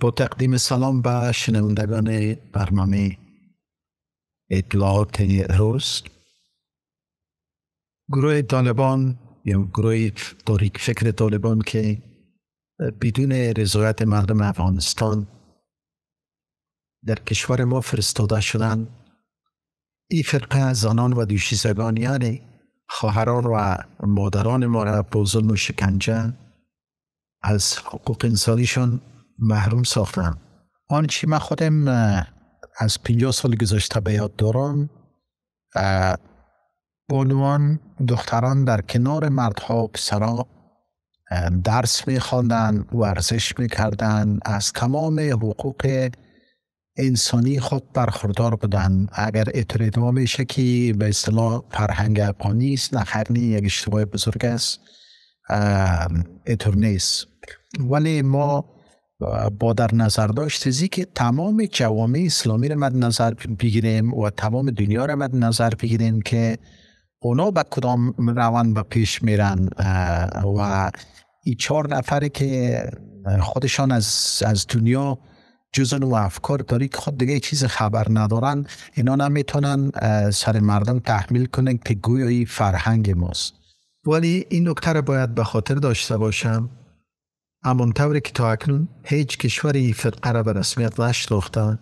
با تقدیم سلام به شنوندگان برنامه اطلاعات روز گروه طالبان یا گروه تاریک فکر طالبان که بدون رضایت مردم افغانستان در کشور ما فرستاده شدند، این فرقه زنان و دوشیزگان یعنی خواهران و مادران ما را با ظلم و شکنجه از حقوق انسانیشان محروم ساختن آنچه من خودم از 50 سال گذشته به یاد دارم بانوان دختران در کنار مردها و پسران درس می خواندن ورزش می کردن از تمام حقوق انسانی خود برخوردار بودن اگر اعتراض میشه که به اصطلاح فرهنگ افغانی است نخرنی یک اشتباه بزرگ است نیست ولی ما با در نظر داشت چیزی که تمام جوامع اسلامی رو مد نظر بگیریم و تمام دنیا رو مد نظر بگیریم که اونا به کدام روند به پیش میرن و این چهار نفری که خودشان از, از دنیا جزن و افکار که خود دیگه چیز خبر ندارن اینا نمیتونن سر مردم تحمیل کنن که گویایی فرهنگ ماست ولی این نکته باید به خاطر داشته باشم اما طوری که تا اکنون هیچ کشوری فرقه را به رسمیت نشناخته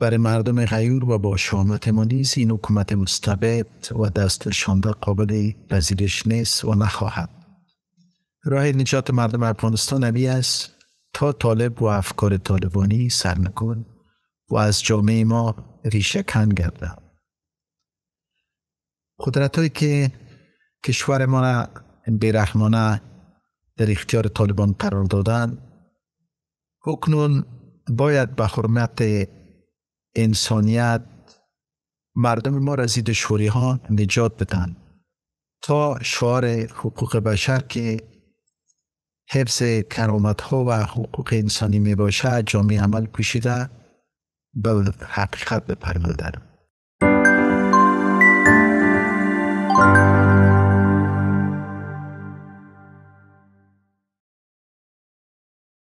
برای مردم غیور و با شامت ما این حکومت مستبد و دستشانده قابل پذیرش نیست و نخواهد راه نجات مردم افغانستان نبی است تا طالب و افکار طالبانی سرنگون و از جامعه ما ریشه کن گرده قدرت که کشور ما را در اختیار طالبان قرار دادن اکنون باید به حرمت انسانیت مردم ما را زید ها نجات بدن تا شعار حقوق بشر که حفظ کرامت ها و حقوق انسانی می باشد جامعه عمل پوشیده به حقیقت بپرمیدارم